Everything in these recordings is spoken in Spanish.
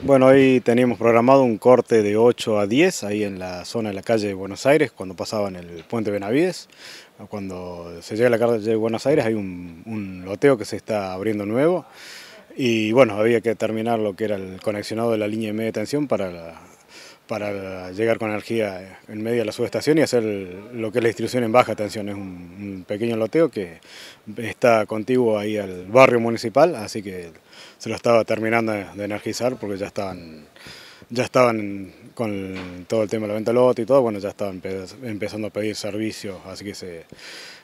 Bueno, hoy teníamos programado un corte de 8 a 10 ahí en la zona de la calle de Buenos Aires, cuando pasaban el puente Benavides. Cuando se llega a la calle de Buenos Aires hay un, loteo que se está abriendo nuevo. Y bueno, había que terminar lo que era el conexionado de la línea de media tensión para la, para llegar con energía en medio de la subestación y hacer lo que es la distribución en baja tensión. Es un, pequeño loteo que está contiguo ahí al barrio municipal, así que se lo estaba terminando de energizar porque ya estaban, ya estaban con todo el tema de la venta de lotes y todo, bueno, ya estaban empezando a pedir servicios, así que se,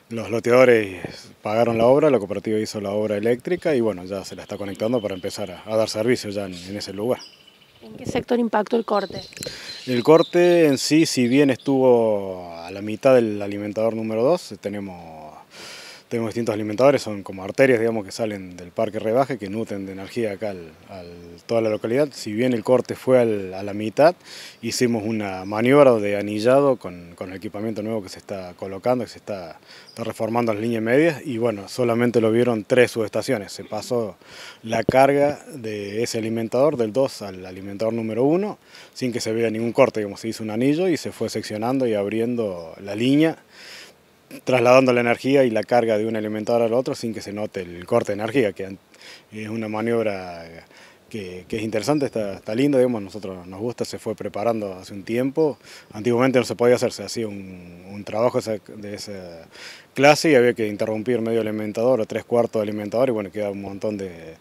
los loteadores pagaron la obra, la cooperativa hizo la obra eléctrica y bueno, ya se la está conectando para empezar a, dar servicios ya en ese lugar. ¿En qué sector impactó el corte? El corte en sí, si bien estuvo a la mitad del alimentador número 2, tenemos tenemos distintos alimentadores, son como arterias, digamos, que salen del parque rebaje, que nutren de energía acá a toda la localidad. Si bien el corte fue a la mitad, hicimos una maniobra de anillado con, el equipamiento nuevo que se está colocando, que se está, reformando las líneas medias, y bueno, solamente lo vieron tres subestaciones. Se pasó la carga de ese alimentador, del 2 al alimentador número 1, sin que se vea ningún corte, como se hizo un anillo y se fue seccionando y abriendo la línea trasladando la energía y la carga de un alimentador al otro sin que se note el corte de energía, que es una maniobra que, es interesante, está, está, linda, digamos, nosotros nos gusta, se fue preparando hace un tiempo, antiguamente no se podía hacer, se hacía un, trabajo de esa clase y había que interrumpir medio alimentador o tres cuartos de alimentador y bueno, queda un montón de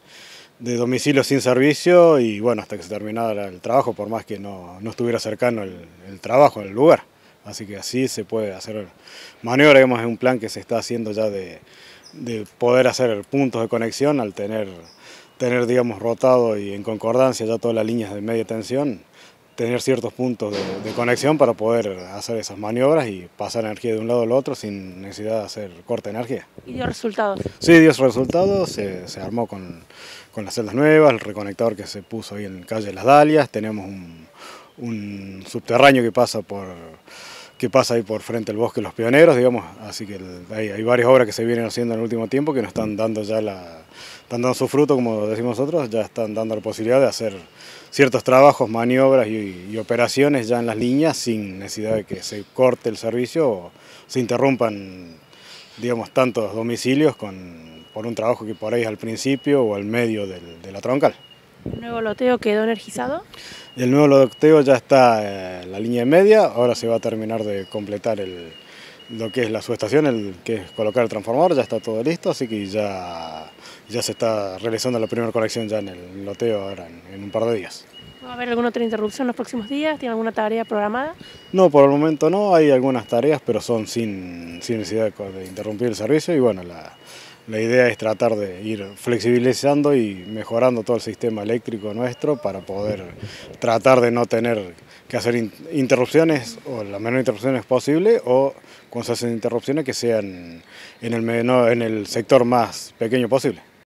de domicilio sin servicio y bueno, hasta que se terminara el trabajo, por más que no, estuviera cercano el, el trabajo, el lugar. Así que así se puede hacer maniobra, digamos, es un plan que se está haciendo ya de, poder hacer puntos de conexión al tener, tener, digamos, rotado y en concordancia ya todas las líneas de media tensión, tener ciertos puntos de, conexión para poder hacer esas maniobras y pasar energía de un lado al otro sin necesidad de hacer corte de energía. ¿Y dio resultados? Sí, dio resultados, se, armó con, las celdas nuevas, el reconectador que se puso ahí en calle Las Dalias, tenemos un un subterráneo que pasa por que pasa ahí por frente al bosque Los Pioneros, digamos, así que hay, hay, varias obras que se vienen haciendo en el último tiempo que nos están dando ya la, están dando su fruto, como decimos nosotros, ya están dando la posibilidad de hacer ciertos trabajos, maniobras y, operaciones ya en las líneas sin necesidad de que se corte el servicio o se interrumpan, digamos, tantos domicilios con, por un trabajo que por ahí es al principio o al medio del, de la troncal. ¿El nuevo loteo quedó energizado? El nuevo loteo ya está en la línea de media, ahora se va a terminar de completar lo que es la subestación, el que es colocar el transformador, ya está todo listo, así que ya, ya se está realizando la primera conexión ya en el loteo ahora en un par de días. ¿Va a haber alguna otra interrupción en los próximos días? ¿Tiene alguna tarea programada? No, por el momento no. Hay algunas tareas, pero son sin, necesidad de interrumpir el servicio. Y bueno, la, idea es tratar de ir flexibilizando y mejorando todo el sistema eléctrico nuestro para poder tratar de no tener que hacer interrupciones o las menores interrupciones posible o cuando se hacen interrupciones que sean en el, menor, en el sector más pequeño posible.